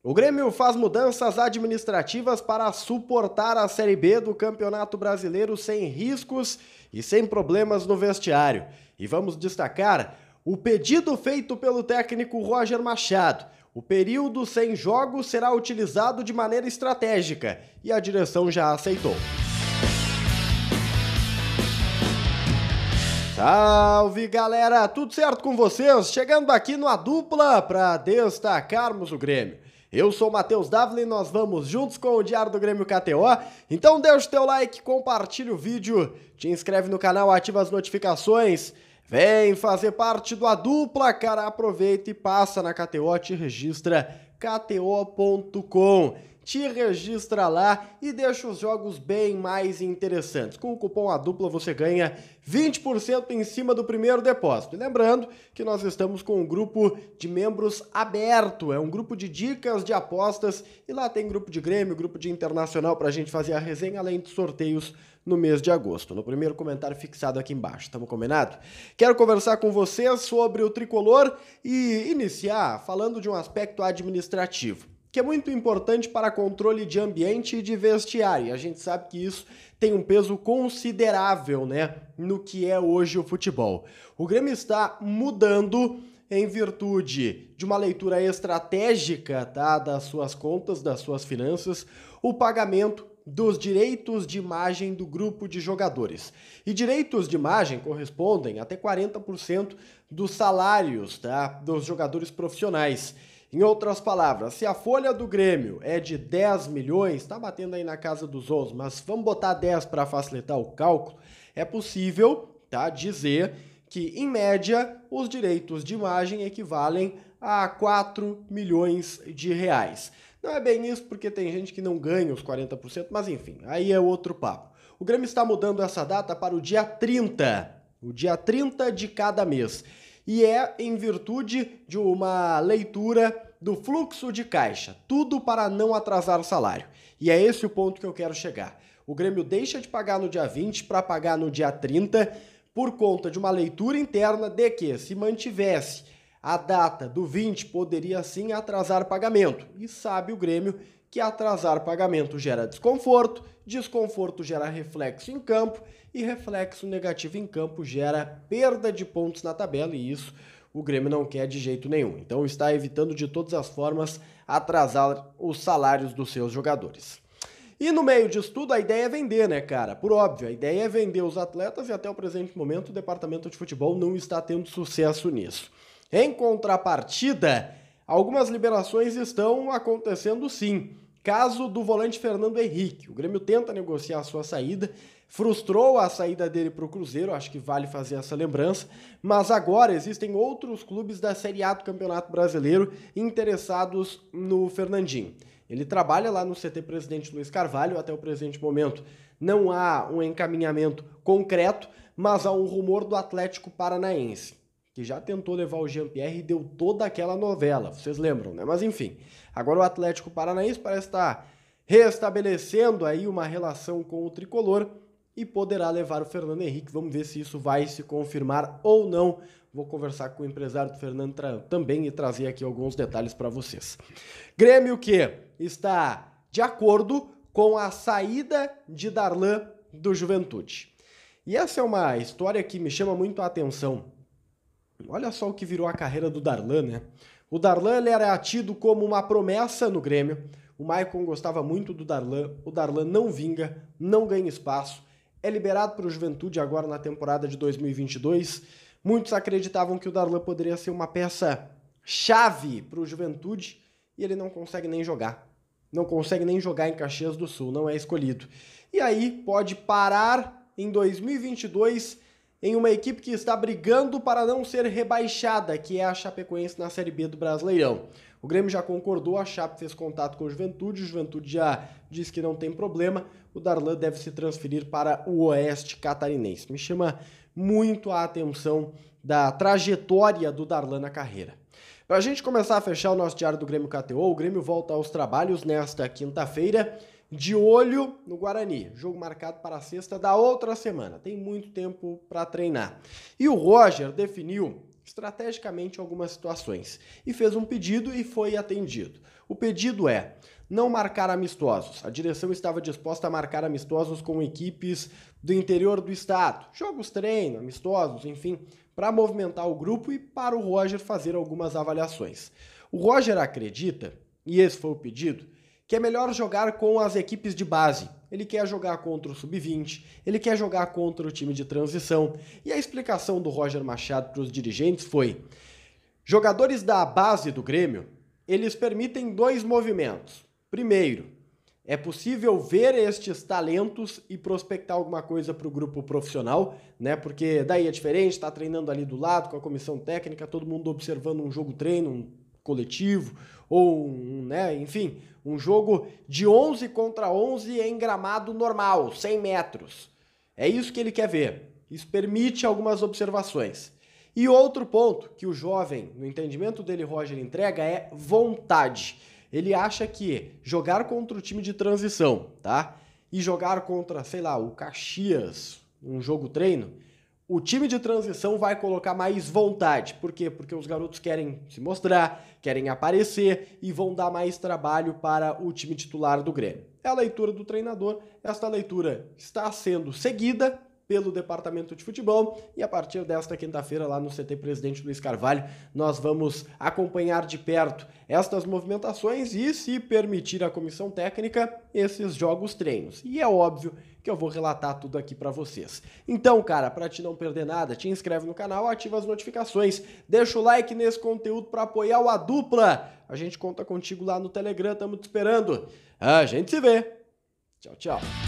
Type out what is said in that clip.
O Grêmio faz mudanças administrativas para suportar a Série B do Campeonato Brasileiro sem riscos e sem problemas no vestiário. E vamos destacar o pedido feito pelo técnico Roger Machado. O período sem jogos será utilizado de maneira estratégica e a direção já aceitou. Salve galera, tudo certo com vocês? Chegando aqui no A Dupla para destacarmos o Grêmio. Eu sou o Matheus Davlin, nós vamos juntos com o Diário do Grêmio KTO. Então deixa o teu like, compartilha o vídeo, te inscreve no canal, ativa as notificações. Vem fazer parte do A Dupla, cara. Aproveita e passa na KTO, te registra kto.com te registra lá e deixa os jogos bem mais interessantes. Com o cupom A Dupla você ganha 20% em cima do primeiro depósito. E lembrando que nós estamos com um grupo de membros aberto, é um grupo de dicas de apostas e lá tem grupo de Grêmio, grupo de Internacional para a gente fazer a resenha, além de sorteios no mês de agosto, no primeiro comentário fixado aqui embaixo. Estamos combinado? Quero conversar com vocês sobre o tricolor e iniciar falando de um aspecto administrativo que é muito importante para controle de ambiente e de vestiário. A gente sabe que isso tem um peso considerável, né, no que é hoje o futebol. O Grêmio está mudando em virtude de uma leitura estratégica, tá, das suas contas, das suas finanças, o pagamento dos direitos de imagem do grupo de jogadores. E direitos de imagem correspondem até 40% dos salários, tá, dos jogadores profissionais. Em outras palavras, se a folha do Grêmio é de 10 milhões, está batendo aí na casa dos 11, mas vamos botar 10 para facilitar o cálculo, é possível tá, dizer que, em média, os direitos de imagem equivalem a 4 milhões de reais. Não é bem isso porque tem gente que não ganha os 40%, mas enfim, aí é outro papo. O Grêmio está mudando essa data para o dia 30, o dia 30 de cada mês e é em virtude de uma leitura do fluxo de caixa, tudo para não atrasar o salário. E é esse o ponto que eu quero chegar. O Grêmio deixa de pagar no dia 20 para pagar no dia 30 por conta de uma leitura interna de que se mantivesse a data do 20 poderia sim atrasar o pagamento. E sabe o Grêmio que atrasar pagamento gera desconforto, desconforto gera reflexo em campo e reflexo negativo em campo gera perda de pontos na tabela e isso o Grêmio não quer de jeito nenhum. Então está evitando de todas as formas atrasar os salários dos seus jogadores. E no meio disso tudo, a ideia é vender, né, cara? Por óbvio, a ideia é vender os atletas e até o presente momento o departamento de futebol não está tendo sucesso nisso. Em contrapartida, Algumas liberações estão acontecendo sim. Caso do volante Fernando Henrique. O Grêmio tenta negociar a sua saída, frustrou a saída dele para o Cruzeiro, acho que vale fazer essa lembrança. Mas agora existem outros clubes da Série A do Campeonato Brasileiro interessados no Fernandinho. Ele trabalha lá no CT Presidente Luiz Carvalho, até o presente momento não há um encaminhamento concreto, mas há um rumor do Atlético Paranaense que já tentou levar o Jean-Pierre e deu toda aquela novela, vocês lembram, né? Mas enfim, agora o Atlético Paranaense parece estar tá restabelecendo aí uma relação com o tricolor e poderá levar o Fernando Henrique. Vamos ver se isso vai se confirmar ou não. Vou conversar com o empresário do Fernando também e trazer aqui alguns detalhes para vocês. Grêmio que está de acordo com a saída de Darlan do Juventude. E essa é uma história que me chama muito a atenção. Olha só o que virou a carreira do Darlan, né? O Darlan era tido como uma promessa no Grêmio. O Maicon gostava muito do Darlan. O Darlan não vinga, não ganha espaço. É liberado para o Juventude agora na temporada de 2022. Muitos acreditavam que o Darlan poderia ser uma peça chave para o Juventude e ele não consegue nem jogar. Não consegue nem jogar em Caxias do Sul, não é escolhido. E aí pode parar em 2022 em uma equipe que está brigando para não ser rebaixada, que é a Chapecoense na Série B do Brasileirão. O Grêmio já concordou, a Chape fez contato com o Juventude, o Juventude já diz que não tem problema, o Darlan deve se transferir para o Oeste Catarinense. Me chama muito a atenção da trajetória do Darlan na carreira. Para a gente começar a fechar o nosso diário do Grêmio KTO, o Grêmio volta aos trabalhos nesta quinta-feira de olho no Guarani. Jogo marcado para sexta da outra semana. Tem muito tempo para treinar. E o Roger definiu estrategicamente algumas situações e fez um pedido e foi atendido. O pedido é não marcar amistosos. A direção estava disposta a marcar amistosos com equipes do interior do estado, jogos treino, amistosos, enfim, para movimentar o grupo e para o Roger fazer algumas avaliações. O Roger acredita, e esse foi o pedido, que é melhor jogar com as equipes de base. Ele quer jogar contra o sub-20, ele quer jogar contra o time de transição. E a explicação do Roger Machado para os dirigentes foi: jogadores da base do Grêmio, eles permitem dois movimentos. Primeiro, é possível ver estes talentos e prospectar alguma coisa para o grupo profissional, né? Porque daí é diferente, está treinando ali do lado com a comissão técnica, todo mundo observando um jogo treino, um coletivo, ou um, né, enfim, um jogo de 11 contra 11 em gramado normal, 100 metros. É isso que ele quer ver. Isso permite algumas observações. E outro ponto que o jovem, no entendimento dele, Roger, entrega é vontade. Ele acha que jogar contra o time de transição, tá? E jogar contra, sei lá, o Caxias, um jogo treino, o time de transição vai colocar mais vontade. Por quê? Porque os garotos querem se mostrar, querem aparecer e vão dar mais trabalho para o time titular do Grêmio. É a leitura do treinador. Esta leitura está sendo seguida pelo departamento de futebol e a partir desta quinta-feira lá no CT Presidente Luiz Carvalho, nós vamos acompanhar de perto estas movimentações e se permitir a comissão técnica esses jogos treinos. E é óbvio que eu vou relatar tudo aqui para vocês. Então, cara, para te não perder nada, te inscreve no canal, ativa as notificações, deixa o like nesse conteúdo para apoiar o A Dupla. A gente conta contigo lá no Telegram, tamo te esperando. A gente se vê. Tchau, tchau.